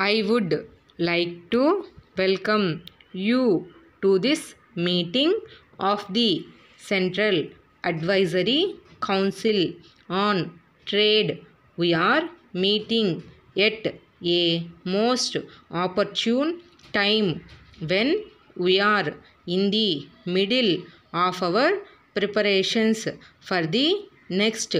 I would like to welcome you to this meeting of the Central Advisory Council on Trade. We are meeting at a most opportune time when we are in the middle of our preparations for the next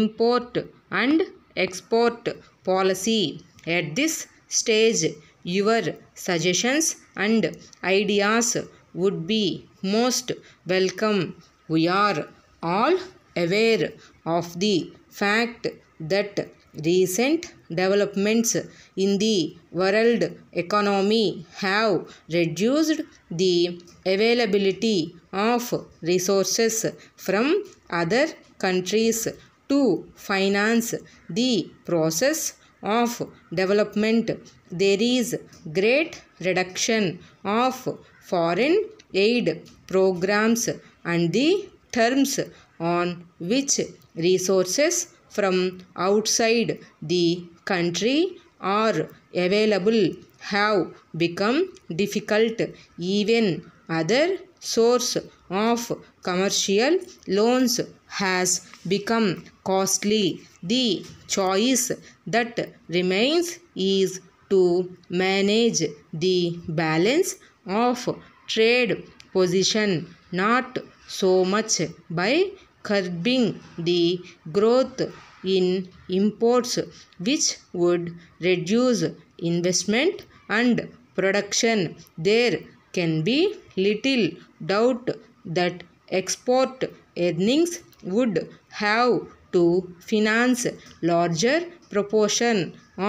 import and export policy. At this stage your suggestions and ideas would be most welcome. We are all aware of the fact that recent developments in the world economy have reduced the availability of resources from other countries to finance the process of development, there is great reduction of foreign aid programs and the terms on which resources from outside the country are available have become difficult even other source of commercial loans has become costly. The choice that remains is to manage the balance of trade position not so much by curbing the growth in imports which would reduce investment and production. There can be little doubt that export earnings would have to finance larger proportion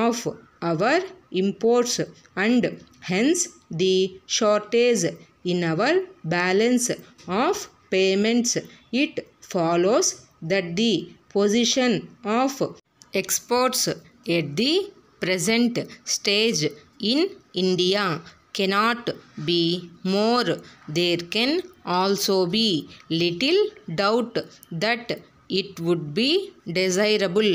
of our imports and hence the shortage in our balance of payments. It follows that the position of exports at the present stage in India cannot be more. There can also be little doubt that it would be desirable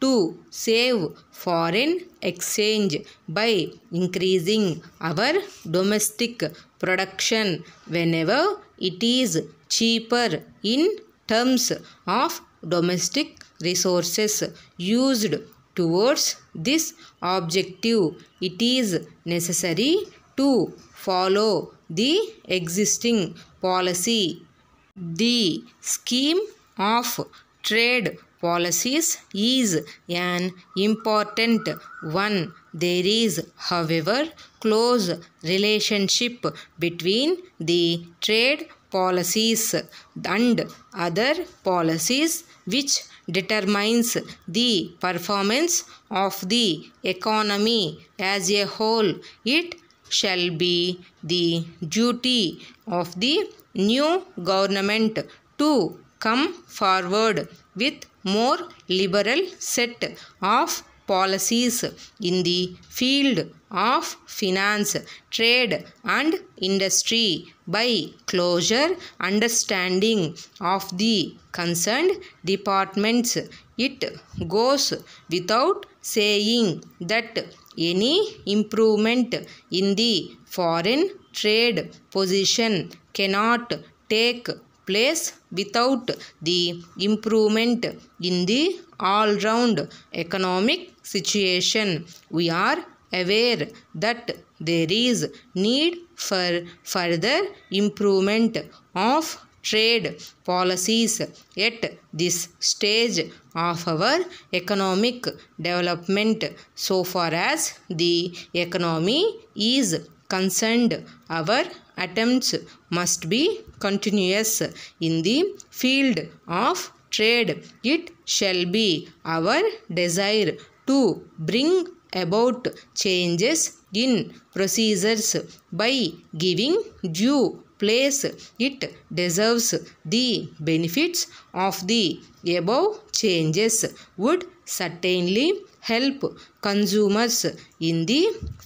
to save foreign exchange by increasing our domestic production whenever it is cheaper in terms of domestic resources used towards this objective. It is necessary to follow the existing policy. The scheme of trade policies is an important one. There is, however, close relationship between the trade policies and other policies which determines the performance of the economy as a whole. It shall be the duty of the new government to come forward with more liberal set of policies in the field of finance, trade and industry by closer understanding of the concerned departments. It goes without saying that any improvement in the foreign trade position cannot take place without the improvement in the all-round economic situation. We are aware that there is need for further improvement of trade policies at this stage of our economic development so far as the economy is concerned our attempts must be continuous in the field of trade it shall be our desire to bring about changes in procedures by giving due place it deserves the benefits of the above changes would certainly help consumers in the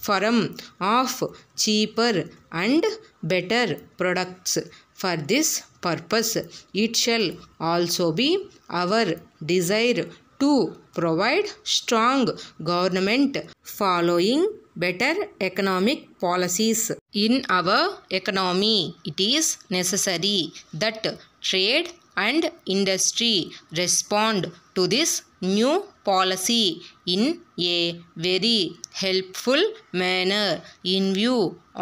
form of cheaper and better products. For this purpose, it shall also be our desire to provide strong government following better economic policies. In our economy, it is necessary that trade and industry respond to this new policy in a very helpful manner. In view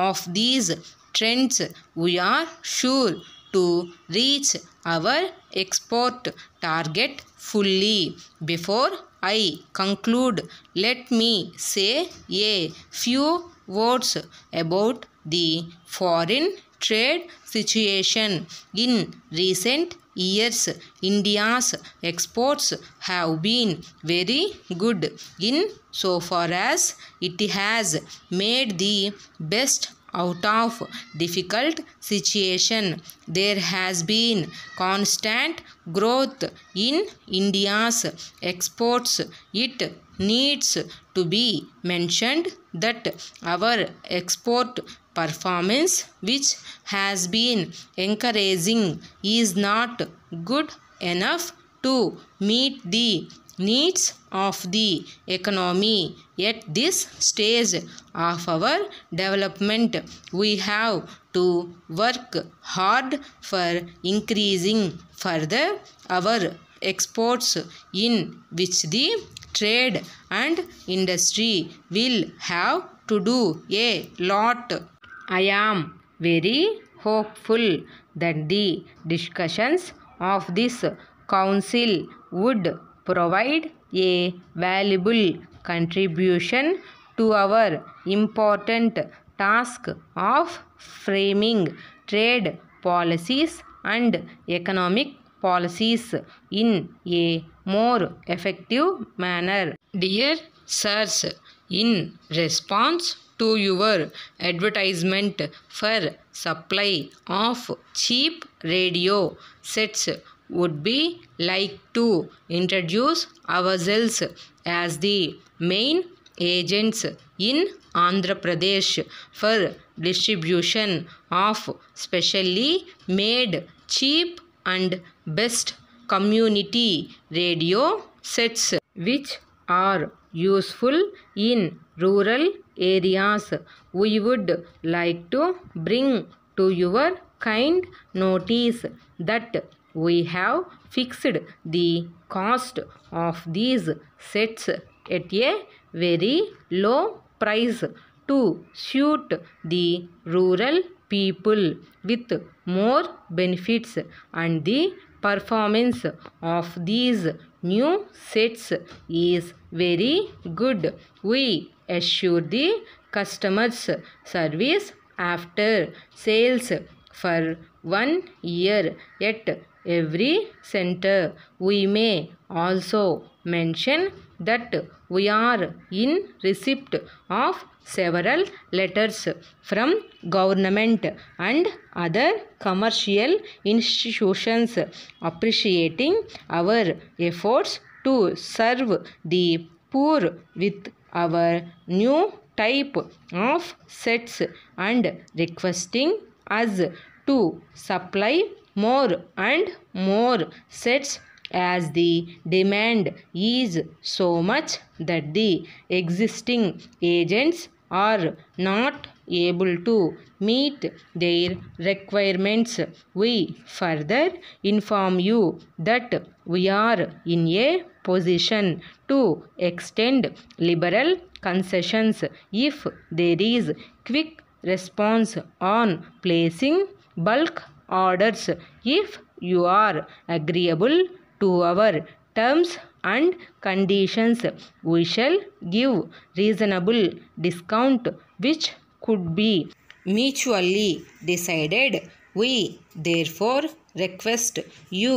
of these trends, we are sure to reach our export target fully. Before I conclude, let me say a few words about the foreign trade situation. In recent years, India's exports have been very good in so far as it has made the best out of difficult situation. There has been constant growth in India's exports. It needs to be mentioned that our export performance which has been encouraging is not good enough to meet the needs of the economy at this stage of our development we have to work hard for increasing further our exports in which the trade and industry will have to do a lot i am very hopeful that the discussions of this council would provide a valuable contribution to our important task of framing trade policies and economic policies in a more effective manner. Dear sirs, in response to your advertisement for supply of cheap radio sets would be like to introduce ourselves as the main agents in Andhra Pradesh for distribution of specially made cheap and best community radio sets which are useful in rural areas. We would like to bring to your kind notice that we have fixed the cost of these sets at a very low price to suit the rural people with more benefits and the performance of these new sets is very good. We assure the customers service after sales for one year at every center. We may also mention that we are in receipt of several letters from government and other commercial institutions appreciating our efforts to serve the poor with our new type of sets and requesting us to supply more and more sets as the demand is so much that the existing agents are not able to meet their requirements. We further inform you that we are in a position to extend liberal concessions if there is quick response on placing bulk orders if you are agreeable to our terms and conditions we shall give reasonable discount which could be mutually decided we therefore request you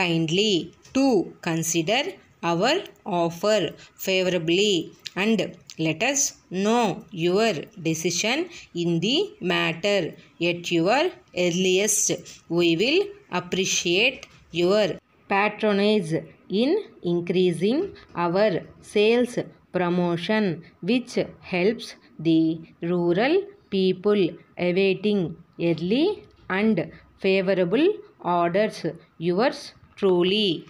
kindly to consider our offer favorably and let us know your decision in the matter at your earliest. We will appreciate your patronage in increasing our sales promotion which helps the rural people awaiting early and favorable orders. Yours truly.